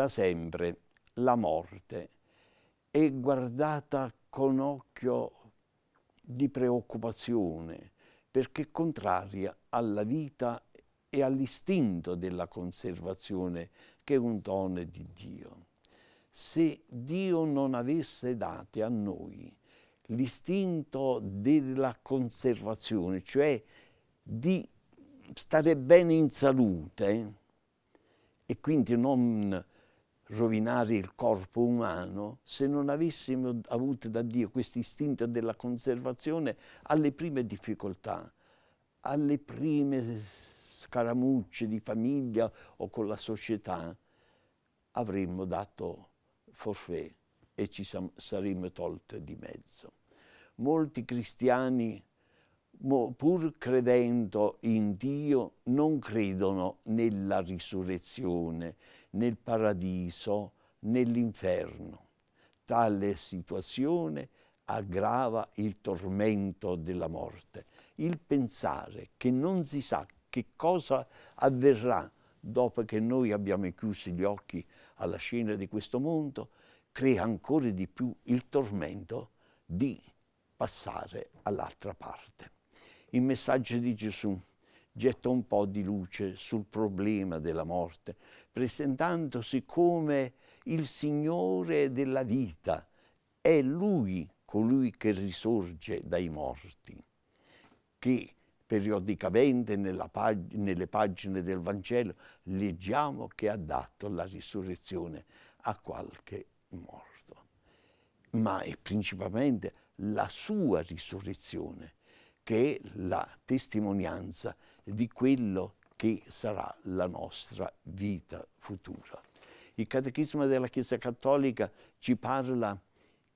da sempre la morte è guardata con occhio di preoccupazione perché è contraria alla vita e all'istinto della conservazione che è un dono di Dio. Se Dio non avesse dato a noi l'istinto della conservazione, cioè di stare bene in salute e quindi non rovinare il corpo umano se non avessimo avuto da Dio questo istinto della conservazione alle prime difficoltà, alle prime scaramucce di famiglia o con la società, avremmo dato forfè e ci saremmo tolte di mezzo. Molti cristiani, pur credendo in Dio, non credono nella risurrezione nel paradiso, nell'inferno. Tale situazione aggrava il tormento della morte. Il pensare che non si sa che cosa avverrà dopo che noi abbiamo chiuso gli occhi alla scena di questo mondo, crea ancora di più il tormento di passare all'altra parte. Il messaggio di Gesù getta un po' di luce sul problema della morte, presentandosi come il Signore della vita. È Lui colui che risorge dai morti, che periodicamente pag nelle pagine del Vangelo leggiamo che ha dato la risurrezione a qualche morto. Ma è principalmente la sua risurrezione che è la testimonianza di quello che sarà la nostra vita futura. Il Catechismo della Chiesa Cattolica ci parla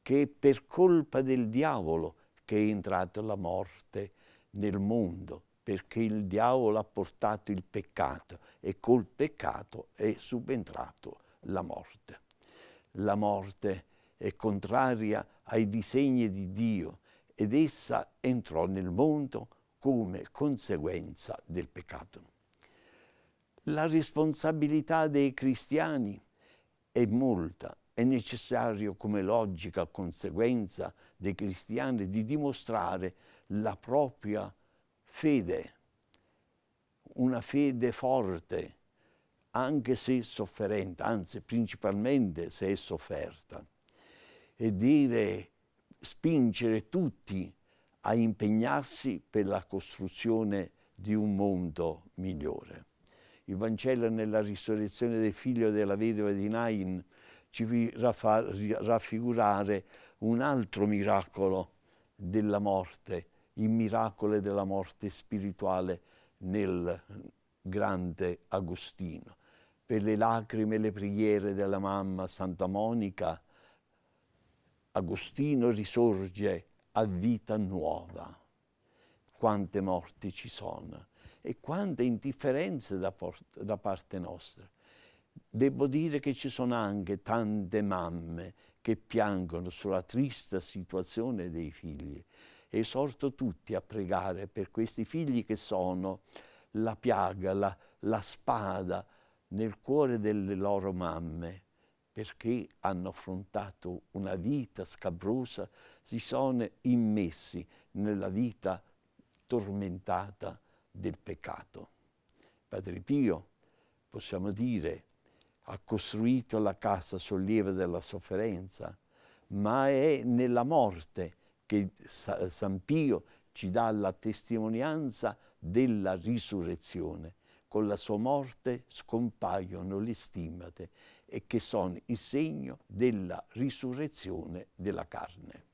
che è per colpa del diavolo che è entrata la morte nel mondo, perché il diavolo ha portato il peccato e col peccato è subentrato la morte. La morte è contraria ai disegni di Dio ed essa entrò nel mondo come conseguenza del peccato. La responsabilità dei cristiani è molta, è necessario come logica conseguenza dei cristiani di dimostrare la propria fede, una fede forte, anche se sofferente, anzi principalmente se è sofferta, e deve spingere tutti a impegnarsi per la costruzione di un mondo migliore. Il Vangelo nella risurrezione del figlio della vedova di Nain ci fa raffigurare un altro miracolo della morte, il miracolo della morte spirituale nel grande Agostino. Per le lacrime e le preghiere della mamma Santa Monica, Agostino risorge a vita nuova. Quante morti ci sono e quante indifferenze da, da parte nostra. Devo dire che ci sono anche tante mamme che piangono sulla triste situazione dei figli. Esorto tutti a pregare per questi figli che sono la piaga, la, la spada nel cuore delle loro mamme perché hanno affrontato una vita scabrosa, si sono immessi nella vita tormentata del peccato. Padre Pio, possiamo dire, ha costruito la casa sollievo della sofferenza, ma è nella morte che San Pio ci dà la testimonianza della risurrezione con la sua morte scompaiono le stimmate e che sono il segno della risurrezione della carne.